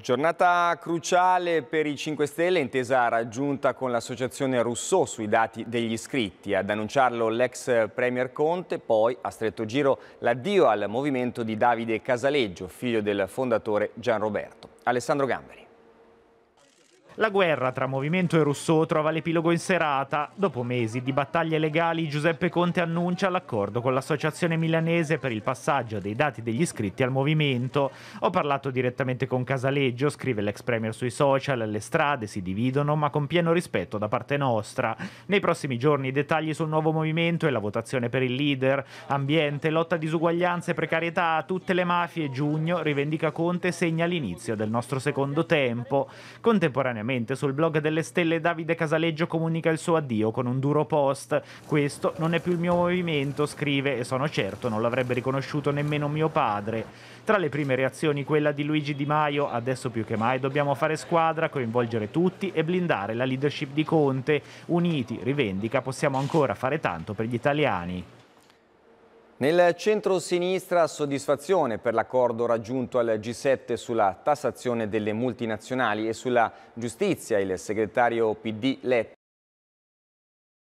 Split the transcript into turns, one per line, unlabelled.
Giornata cruciale per i 5 Stelle, intesa raggiunta con l'associazione Rousseau sui dati degli iscritti. Ad annunciarlo l'ex Premier Conte, poi a stretto giro l'addio al movimento di Davide Casaleggio, figlio del fondatore Gianroberto. Alessandro Gamberi.
La guerra tra Movimento e Rousseau trova l'epilogo in serata. Dopo mesi di battaglie legali, Giuseppe Conte annuncia l'accordo con l'Associazione Milanese per il passaggio dei dati degli iscritti al Movimento. Ho parlato direttamente con Casaleggio, scrive l'ex Premier sui social, le strade si dividono, ma con pieno rispetto da parte nostra. Nei prossimi giorni i dettagli sul nuovo Movimento e la votazione per il leader. Ambiente, lotta a disuguaglianze, precarietà, tutte le mafie. Giugno, rivendica Conte, segna l'inizio del nostro secondo tempo. Contemporaneamente Ovviamente sul blog delle stelle Davide Casaleggio comunica il suo addio con un duro post. Questo non è più il mio movimento, scrive, e sono certo non l'avrebbe riconosciuto nemmeno mio padre. Tra le prime reazioni quella di Luigi Di Maio, adesso più che mai dobbiamo fare squadra, coinvolgere tutti e blindare la leadership di Conte. Uniti, rivendica, possiamo ancora fare tanto per gli italiani.
Nel centro-sinistra soddisfazione per l'accordo raggiunto al G7 sulla tassazione delle multinazionali e sulla giustizia. Il segretario PD Letta